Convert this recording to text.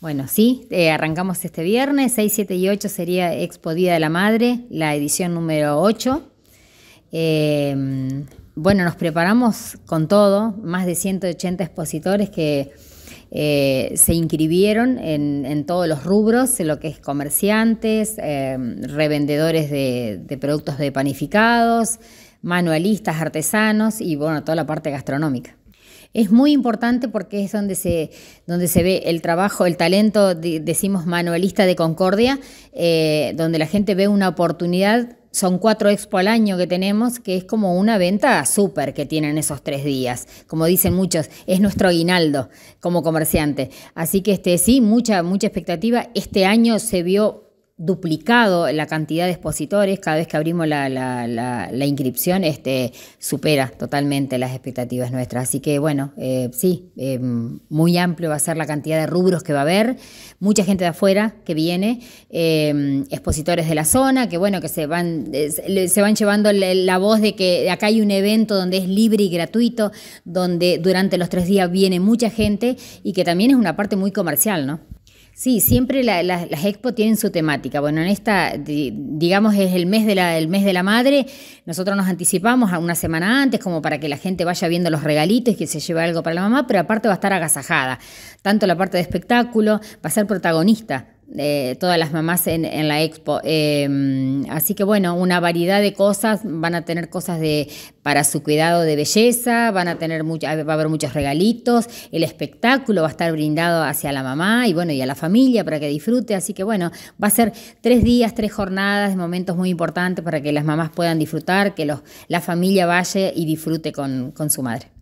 Bueno, sí, eh, arrancamos este viernes, 6, 7 y 8 sería Expo Día de la Madre, la edición número 8. Em, bueno, nos preparamos con todo, más de 180 expositores que eh, se inscribieron en, todos los rubros, en lo que es comerciantes, em, revendedores de, de productos de panificados, manualistas, artesanos y bueno, toda la parte gastronómica es muy importante porque es donde se, donde se ve el trabajo, el talento, decimos manualista de Concordia, eh, donde la gente ve una oportunidad. Son cuatro expo al año que tenemos, que es como una venta súper que tienen esos tres días. Como dicen muchos, es nuestro aguinaldo como comerciante. Así que este, sí, mucha, mucha expectativa. Este año se vio duplicado la cantidad de expositores, cada vez que abrimos la, inscripción, este, supera totalmente las expectativas nuestras. Así que bueno, eh, sí, em, muy amplio va a ser la cantidad de rubros que va a haber, mucha gente de afuera que viene, em, expositores de la zona, que bueno, que se van, se van llevando la voz de que acá hay un evento donde es libre y gratuito, donde durante los tres días viene mucha gente y que también es una parte muy comercial, ¿no? Sí, siempre las expo tienen su temática. Bueno, en esta, digamos, es el mes, de la, el mes de la madre. Nosotros nos anticipamos a una semana antes, como para que la gente vaya viendo los regalitos y que se lleve algo para la mamá, pero aparte va a estar agasajada. Tanto la parte de espectáculo, va a ser protagonista eh, todas las mamás en, la expo. Em, así que bueno, una variedad de cosas, van a tener cosas de, para su cuidado de belleza, van a tener ah, va a haber muchos regalitos, el espectáculo va a estar brindado hacia la mamá y bueno, y a la familia para que disfrute. Así que bueno, va a ser tres días, tres jornadas, momentos muy importantes para que las mamás puedan disfrutar, que los, la familia vaya y disfrute con, con su madre.